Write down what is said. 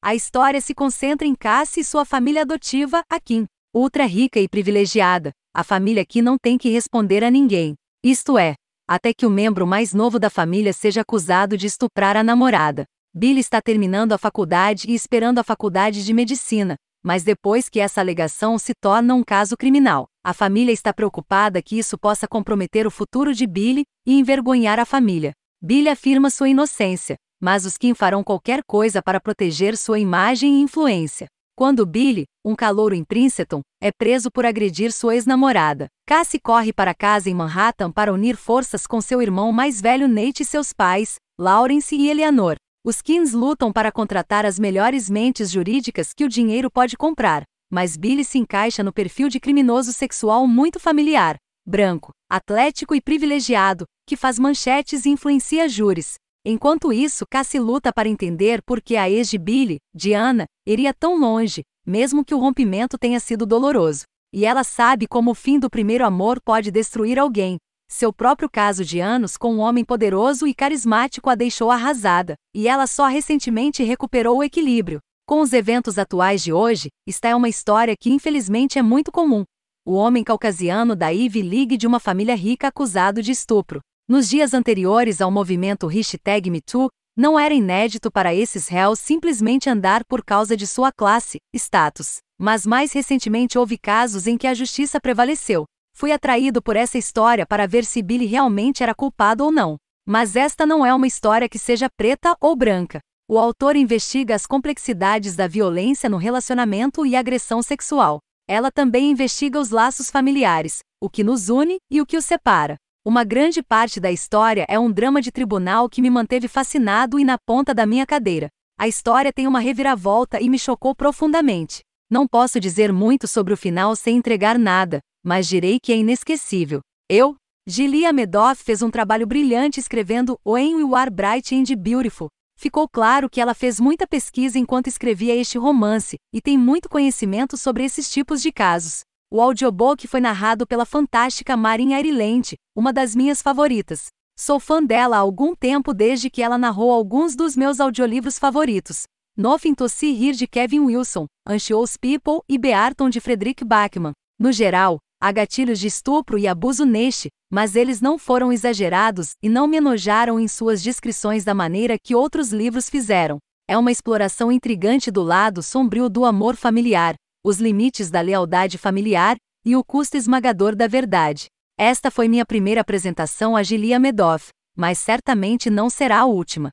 A história se concentra em Cassie e sua família adotiva, a Kim. Ultra rica e privilegiada, a família Kim não tem que responder a ninguém. Isto é, até que o membro mais novo da família seja acusado de estuprar a namorada. Billy está terminando a faculdade e esperando a faculdade de medicina, mas depois que essa alegação se torna um caso criminal, a família está preocupada que isso possa comprometer o futuro de Billy e envergonhar a família. Billy afirma sua inocência, mas os Kim farão qualquer coisa para proteger sua imagem e influência. Quando Billy, um calouro em Princeton, é preso por agredir sua ex-namorada, Cassie corre para casa em Manhattan para unir forças com seu irmão mais velho Nate e seus pais, Lawrence e Eleanor. Os Kings lutam para contratar as melhores mentes jurídicas que o dinheiro pode comprar, mas Billy se encaixa no perfil de criminoso sexual muito familiar, branco, atlético e privilegiado, que faz manchetes e influencia júris, Enquanto isso, Cassie luta para entender por que a ex de Billy, Diana, iria tão longe, mesmo que o rompimento tenha sido doloroso. E ela sabe como o fim do primeiro amor pode destruir alguém. Seu próprio caso de anos com um homem poderoso e carismático a deixou arrasada, e ela só recentemente recuperou o equilíbrio. Com os eventos atuais de hoje, está é uma história que infelizmente é muito comum. O homem caucasiano da Ivy League de uma família rica acusado de estupro. Nos dias anteriores ao movimento hashtag MeToo, não era inédito para esses réus simplesmente andar por causa de sua classe, status. Mas mais recentemente houve casos em que a justiça prevaleceu. Fui atraído por essa história para ver se Billy realmente era culpado ou não. Mas esta não é uma história que seja preta ou branca. O autor investiga as complexidades da violência no relacionamento e agressão sexual. Ela também investiga os laços familiares, o que nos une e o que os separa. Uma grande parte da história é um drama de tribunal que me manteve fascinado e na ponta da minha cadeira. A história tem uma reviravolta e me chocou profundamente. Não posso dizer muito sobre o final sem entregar nada, mas direi que é inesquecível. Eu, Gilia Medoff fez um trabalho brilhante escrevendo When We Are Bright and Beautiful. Ficou claro que ela fez muita pesquisa enquanto escrevia este romance, e tem muito conhecimento sobre esses tipos de casos. O audiobook foi narrado pela fantástica Marin Airilente, uma das minhas favoritas. Sou fã dela há algum tempo desde que ela narrou alguns dos meus audiolivros favoritos. Nothing to See Here de Kevin Wilson, Anxious People e Bearton de Frederick Bachmann. No geral, há gatilhos de estupro e abuso neste, mas eles não foram exagerados e não me enojaram em suas descrições da maneira que outros livros fizeram. É uma exploração intrigante do lado sombrio do amor familiar, os limites da lealdade familiar e o custo esmagador da verdade. Esta foi minha primeira apresentação a Gilia Medoff, mas certamente não será a última.